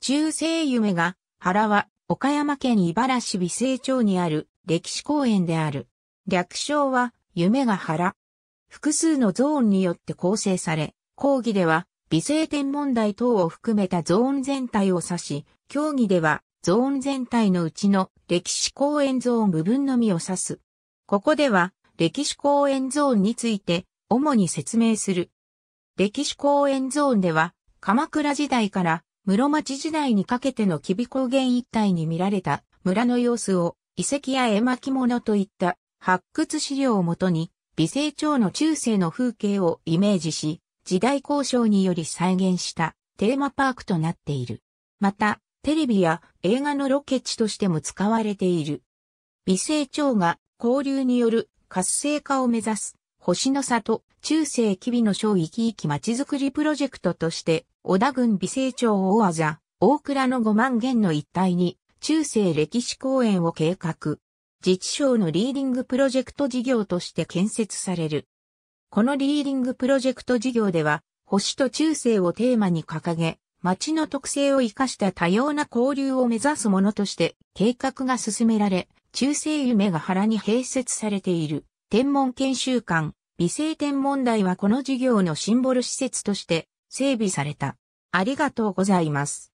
中世夢が原は岡山県茨市美星町にある歴史公園である。略称は夢が原。複数のゾーンによって構成され、講義では美星天問題等を含めたゾーン全体を指し、競技ではゾーン全体のうちの歴史公園ゾーン部分のみを指す。ここでは歴史公園ゾーンについて主に説明する。歴史公園ゾーンでは鎌倉時代から室町時代にかけての吉備高原一帯に見られた村の様子を遺跡や絵巻物といった発掘資料をもとに美成町の中世の風景をイメージし時代交渉により再現したテーマパークとなっている。またテレビや映画のロケ地としても使われている。美成町が交流による活性化を目指す星の里、中世吉備の小生き生き町づくりプロジェクトとして、小田郡美成町大技、大倉の5万元の一帯に、中世歴史公園を計画。自治省のリーディングプロジェクト事業として建設される。このリーディングプロジェクト事業では、星と中世をテーマに掲げ、町の特性を生かした多様な交流を目指すものとして計画が進められ、中世夢が原に併設されている天文研修館、美声天問題はこの事業のシンボル施設として整備された。ありがとうございます。